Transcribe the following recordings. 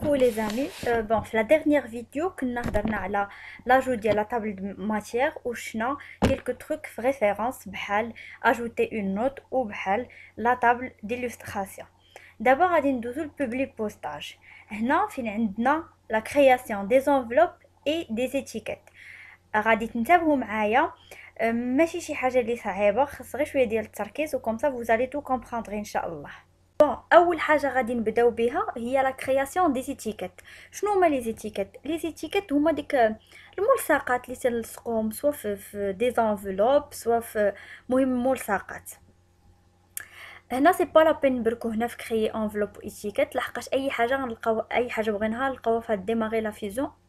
coucou les amis euh, bon la dernière vidéo que nous avons l'ajout à la table de matière ou sinon quelques trucs références بحال ajouter une note ou la table d'illustration d'abord غادي le public postage هنا فين عندنا la création des enveloppes et des étiquettes غادي تنتبهوا معايا ماشي شي حاجه اللي صعيبه خاص غير شويه ديال التركيز comme ça, vous allez tout comprendre inchallah بون اول حاجه غادي نبداو بها هي لا كرياسيون دي زيتيكيت شنو هما لي زيتيكيت لي زيتيكيت هما ديك الملصقات اللي تلصقوهم سوا في, دي زانفلوب سوا في مهم ملصقات هنا سي با لا بين نبركو هنا في كريي انفلوب ايتيكيت لحقاش اي حاجه غنلقاو اي حاجه بغيناها نلقاوها في ديماغي لا فيزون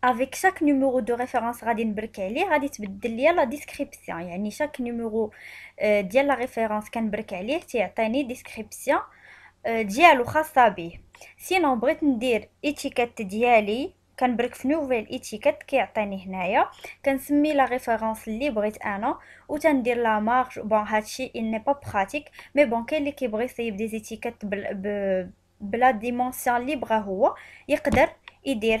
Avec chaque numéro de référence, il a description. Chaque numéro euh, référence description. Euh, si dire que vous voulez dire que vous voulez dire que vous voulez dire que vous voulez dire que vous voulez dire vous voulez dire que que vous dire vous que vous vous vous dire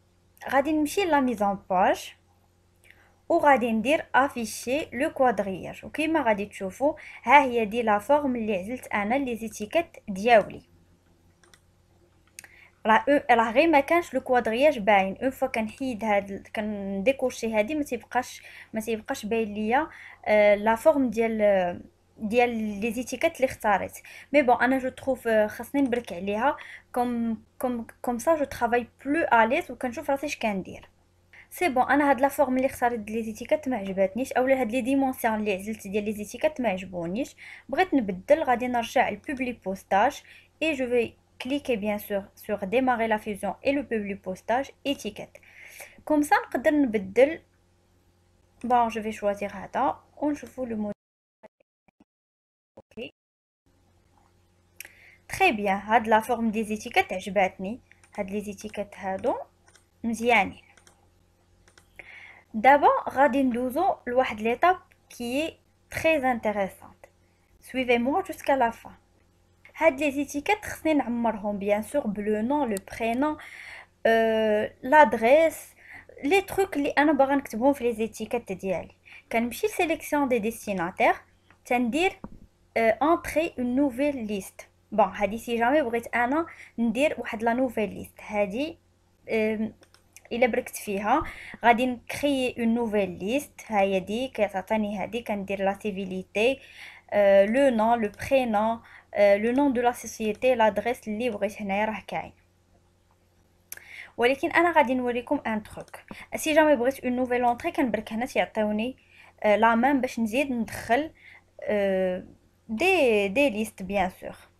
غادي نمشي لا ميزون باج وغادي ندير افيشي لو كوادرياج وكيما غادي تشوفوا ها هي دي لا فورم اللي عزلت انا لي زيتيكات دياولي اه، راه غير ما كانش لو كوادرياج باين اون فوا كنحيد هاد كنديكوشي هادي ما تيبقاش ما تيبقاش باين ليا اه، لا فورم ديال ديال لي زيتيكات اللي اختاريت مي بون انا جو تروف آه، خاصني نبرك عليها كوم كوم كوم سا جو ترافاي بلو اليز وكنشوف راسي اش كندير سي بون انا هاد لا فورم اللي اختاريت لي زيتيكات ما عجباتنيش اولا هاد لي ديمونسيون اللي عزلت ديال لي زيتيكات ما عجبونيش بغيت نبدل غادي نرجع للبوبلي بوستاج اي جو في كليكي بيان سور سور ديماري لا فيزيون اي لو بوبلي بوستاج ايتيكيت كوم سا نقدر نبدل بون جو في شوازيغ هذا ونشوفو لو Très bien. Had la forme des étiquettes j'bteni had les étiquettes hadon mziyani. D'abord, nous allons loi had l'étape qui est très intéressante. Suivez-moi jusqu'à la fin. Had les étiquettes c'est normalement bien sûr le nom, le prénom, euh, l'adresse, les trucs, les en les étiquettes dire. Quand je des destinataires, c'est-à-dire euh, entrer une nouvelle liste. بون هادي سي جامي بغيت انا ندير واحد لا نوفيل ليست هادي الا بركت فيها غادي نكري اون نوفيل ليست ها هي دي كتعطيني هادي كندير لا سيفيليتي لو نون لو برينون لو نون دو لا سوسيتي لادريس اللي بغيت هنايا راه كاين ولكن انا غادي نوريكم ان تروك سي جامي بغيت اون نوفيل اونتري كنبرك هنا تيعطيوني لا أه، مام باش نزيد ندخل دي دي ليست بيان سور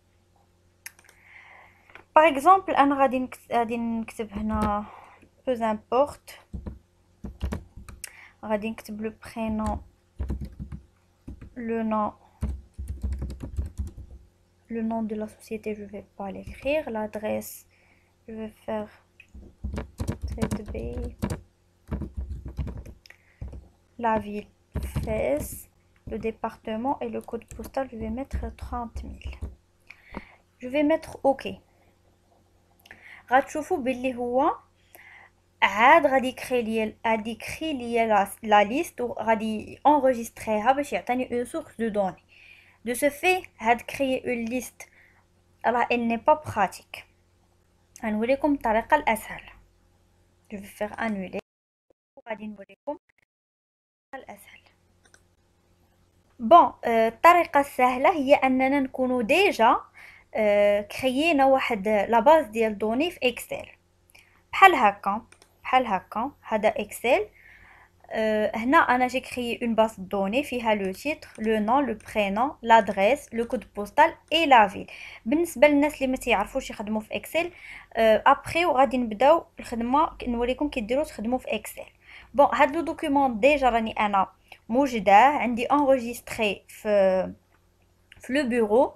Par exemple, un radin, qui s'appelle, peu importe Radin qui le prénom le nom le nom de la société je vais pas l'écrire l'adresse je vais faire la ville Fès le département et le code postal je vais mettre 30 000 je vais mettre ok غتشوفوا باللي هو عاد غادي يكري ليا غادي يكري ليا لا ليست وغادي انريجستريها باش يعطيني اون سورس دو دوني دو سو في هاد كري اون ليست راه ان با براتيك غنوريكم الطريقه الاسهل جو فيغ انولي وغادي نوريكم الطريقه الاسهل بون الطريقه euh, السهله هي اننا نكونوا ديجا كريينا آه، واحد لاباز ديال دوني في اكسل بحال هكا بحال هكا هذا اكسل آه، هنا انا جي كري اون باس دوني فيها لو تيتر لو نون لو برينون لادريس لو كود بوستال اي لا فيل بالنسبه للناس اللي ما تيعرفوش يخدموا في اكسل ابري آه، وغادي نبداو الخدمه نوريكم كي ديروا تخدموا في اكسل بون هاد لو دوكيومون ديجا راني انا موجداه عندي انغوجيستري في في لو بيرو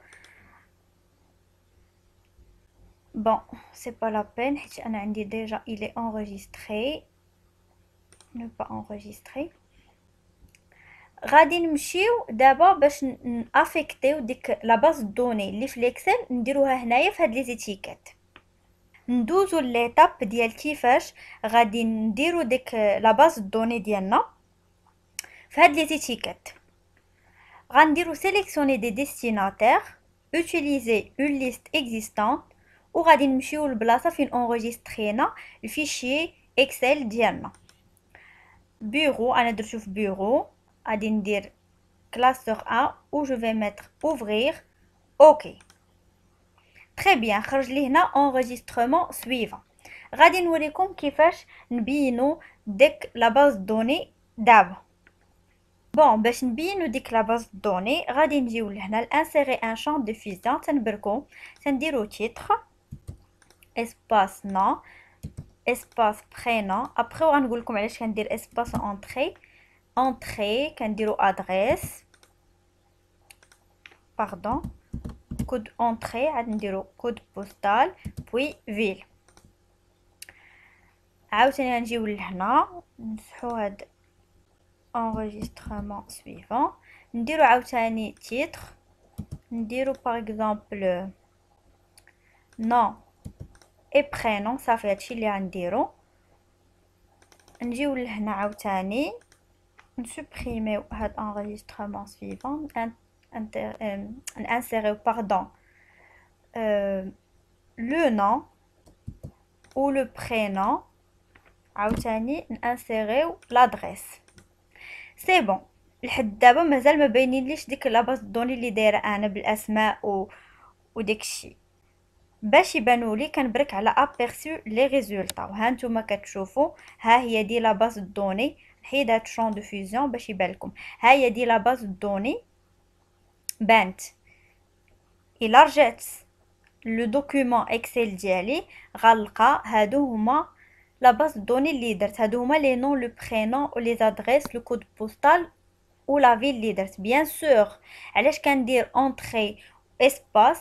Bon, c'est pas la peine. Déjà, il est enregistré. Ne pas enregistrer. غادي نمشيو دابا باش نافيكتيو ديك de باز دوني اللي في الاكسل نديروها هنايا في هاد لي زيتيكات ندوزو ليتاب ديال كيفاش غادي نديرو ديك لا باز utiliser une liste existante Ouadin, je vais le Le fichier Excel Bureau, Bureau, anna de bureau. Adin dire classeur A. Où je vais mettre. Ouvrir. OK. Très bien. le enregistrement suivant. Radin nous les combien une dès la base de données d'avant. Bon, nous dit la base de données. insérer un champ de fusion dans un dire au titre espace nom espace prénom après on pourquoi on dire espace entrée entrée dire adresse pardon code entrée à dire code postal puis ville عاوتاني غنجيو لهنا نمسحو هاد enregistrement suivant نديرو عاوتاني ah, titre dire par exemple nom اي برينون صافي هادشي اللي غنديرو نجيو لهنا عاوتاني نسوبريميو هاد انريسترمون سويفون نانسيريو باردون لو نون ou le prénom عاوتاني نانسيريو لادريس سي بون لحد دابا مازال ما باينين ديك لاباز دوني اللي دايره انا بالاسماء و وداكشي باش يبانوا لي كنبرك على ابيرسو لي ريزولطا وها نتوما كتشوفوا ها هي دي لا باز دوني نحيد هاد شون دو فيزيون باش يبان لكم ها هي دي لا باز دوني بانت الا رجعت لو دوكيومون اكسل ديالي غنلقى هادو هما لا باز دوني اللي درت هادو هما لي نون لو برينون و لي ادريس لو كود بوستال و لا فيل اللي درت بيان سور علاش كندير اونتري اسباس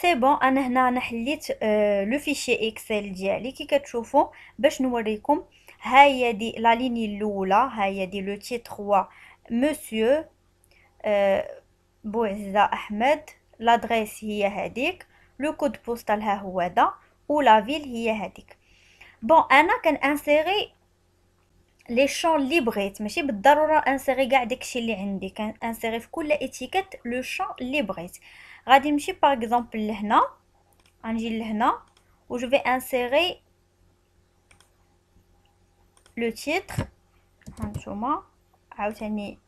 سي بون انا هنا انا حليت لو فيشي اكسل ديالي كي كتشوفوا باش نوريكم ها هي دي لا ليني الاولى ها هي دي لو تي 3 مسيو بوعزه احمد لادريس هي هذيك لو كود بوستال ها هو هذا ولا فيل هي هذيك بون انا كنانسيري لي شون اللي بغيت ماشي بالضروره انسيري كاع داكشي اللي عندي كانسيري في كل اتيكيت لو شون اللي بغيت غادي نمشي باغ اكزومبل لهنا غنجي لهنا و جو في انسيري لو تيتر هانتوما عاوتاني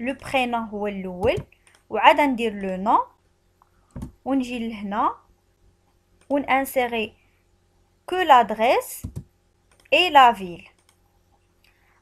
لو برينون هو الاول وعاد ندير لو نو ونجي لهنا ونانسيري كو لادريس اي لا فيل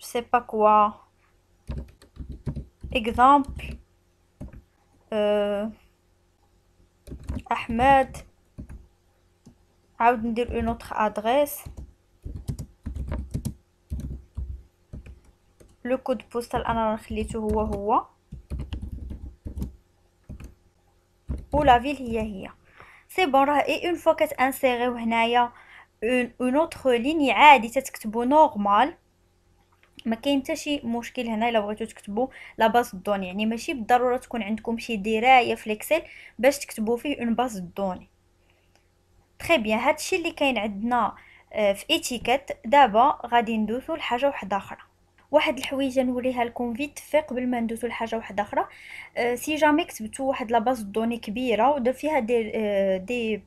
je sais pas quoi. Exemple. Euh, Ahmed. Aoud ah, dire une autre adresse. Le code postal où ou Ou la ville yahia. C'est bon, et une fois que vous as inséré une autre ligne, c'est bon normal ما كاين حتى شي مشكل هنا الا بغيتو تكتبوا لا باس دوني يعني ماشي بالضروره تكون عندكم شي درايه في الاكسل باش تكتبوا فيه اون باز دوني تري بيان هادشي اللي كاين عندنا آه، في اتيكيت دابا غادي ندوزو لحاجه واحده اخرى واحد الحويجه نوريها لكم فيت في قبل ما ندوسوا لحاجه واحده اخرى أه سي جامي كتبتو واحد لاباز دوني كبيره ودير فيها دي أه دي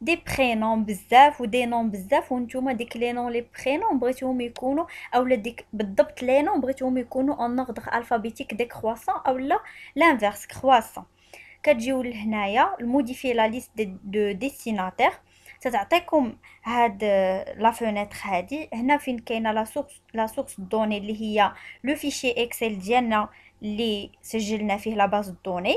دي بخينون بزاف ودي نون بزاف وانتوما ديك لي نون لي بخينون بغيتوهم يكونوا اولا ديك بالضبط لي نون بغيتوهم يكونوا اون اوردر الفابيتيك دي كرواسون اولا لانفيرس كرواسون كتجيو لهنايا الموديفي لا ليست دو ديسيناتير تتعطيكم هاد لا فونيتر هادي هنا فين كاينه لا سورس لا سورس دوني اللي هي لو فيشي اكسل ديالنا اللي سجلنا فيه لا باز دوني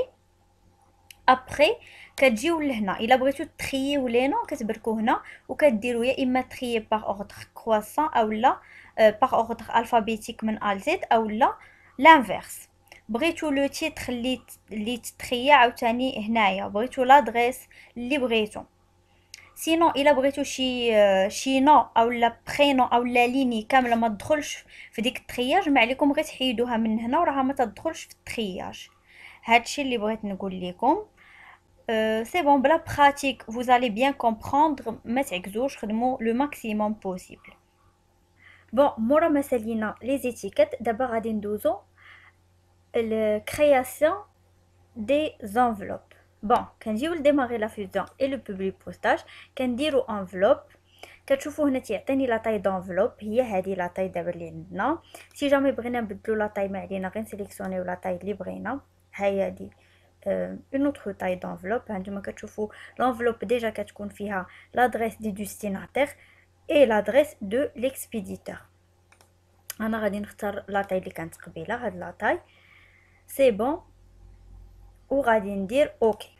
ابخي كتجيو لهنا الا بغيتو تخييو لي نو كتبركو هنا وكديرو يا اما تخيي باغ اوردر كرواسون اولا باغ اوردر الفابيتيك من ال زد اولا لانفيرس بغيتو لو تيتر لي لي تخيا عاوتاني هنايا بغيتو لادريس لي بغيتو سينو الا بغيتو شي آه، شي نو اولا برينو اولا ليني كامله ما تدخلش في ديك التخياج ما عليكم غير تحيدوها من هنا وراها ما تدخلش في التخياج C'est bon la pratique, vous allez bien comprendre. Je vais vous le maximum possible. Bon, je vais les étiquettes. D'abord, je vais vous la création des enveloppes. Bon, je vais vous démarrer la fusion et le public postage. Je vais vous donner les enveloppes. Je vais vous donner la taille d'enveloppe. C'est la taille de la Si vous avez la la taille, vous allez sélectionner la taille de هيا دي اون اوتر تاي دونفلوب هانتوما كتشوفوا لانفلوب ديجا كتكون فيها لادريس دي ديستيناتير اي لادريس دو ليكسبيديتور انا غادي نختار لاطاي اللي كانت قبيله هاد لاطاي سي بون وغادي ندير اوكي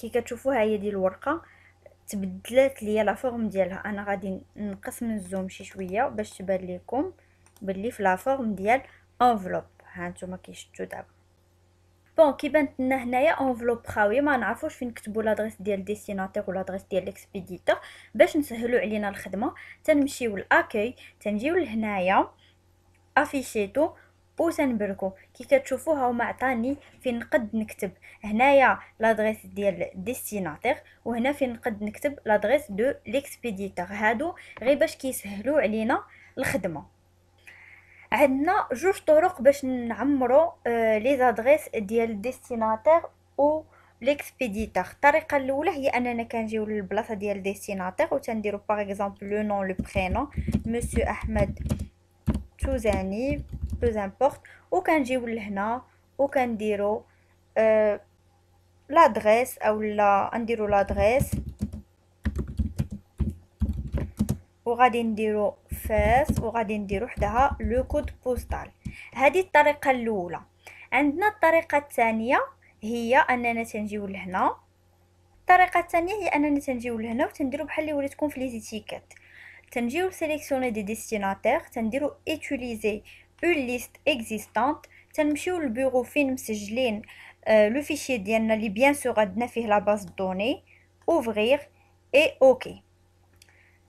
كي كتشوفوا هي دي الورقه تبدلات ليا لا فورم ديالها انا غادي نقص من الزوم شي شويه باش تبان لكم بلي في لا فورم ديال انفلوب ها نتوما كيشتو دابا بون كي بانت لنا هنايا انفلوب خاويه ما نعرفوش فين نكتبوا لادريس ديال ديسيناتور ولا لادريس ديال ليكسبيديتور باش نسهلوا علينا الخدمه تنمشيو لاكي تنجيو لهنايا افيشيتو و تنبركو كي كتشوفوا هما عطاني فين نقد نكتب هنايا لادريس ديال ديسيناتور وهنا فين نقد نكتب لادريس دو ليكسبيديتور هادو غير باش كيسهلوا علينا الخدمه عندنا جوج طرق باش نعمرو لي آه، زادريس ديال ديستيناتير و ليكسبيديتور الطريقه الاولى هي اننا كنجيو للبلاصه ديال ديستيناتير و تنديرو باغ اكزومبل لو نون لو برينو مسيو احمد توزاني بوز امبورت و كنجيو لهنا و كنديرو أه لادريس اولا نديرو لادريس وغادي نديرو الفاس وغادي نديرو حداها لو كود بوستال هذه الطريقه الاولى عندنا الطريقه الثانيه هي اننا تنجيو لهنا الطريقه الثانيه هي اننا تنجيو لهنا وتنديرو بحال اللي وليتكم في لي تنجيو سيليكسيوني دي ديستيناتير تنديرو ايتوليزي اون ليست اكزيستانت تنمشيو للبيرو فين مسجلين آه، لو فيشي ديالنا اللي بيان سور عندنا فيه لا باز دوني اوفرير اي اوكي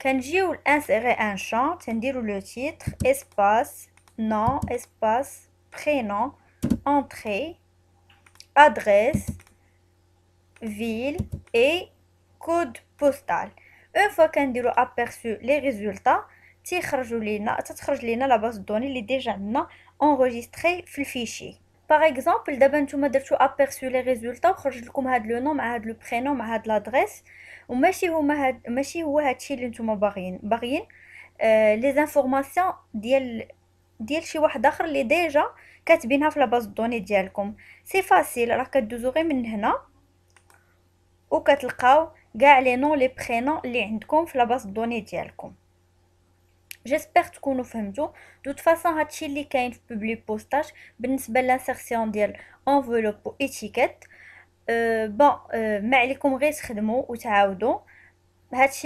Quand vous inséré un champ, vous le titre, espace, nom, espace, prénom, entrée, adresse, ville et code postal. Une fois que vous aperçu les résultats, vous allez la base de données est déjà enregistré le fichier. Par exemple, si vous m'as aperçu les résultats, vous allez le nom, le prénom l'adresse. وماشي هما هاد ماشي هو هادشي اللي نتوما باغيين باغيين آه لي زانفورماسيون ديال ديال شي واحد اخر اللي ديجا كاتبينها في لاباز دوني ديالكم سي فاسيل راه كدوزو غير من هنا وكتلقاو كاع لي نون لي برينون اللي عندكم في لاباز دوني ديالكم جيسبر تكونوا فهمتوا دو فاصون هادشي اللي كاين في بوبلي بوستاج بالنسبه لانسيرسيون ديال انفلوب و اتيكيت Euh, bon euh, mais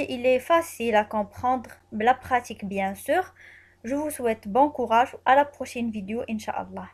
il est facile à comprendre la pratique bien sûr je vous souhaite bon courage à la prochaine vidéo inshallah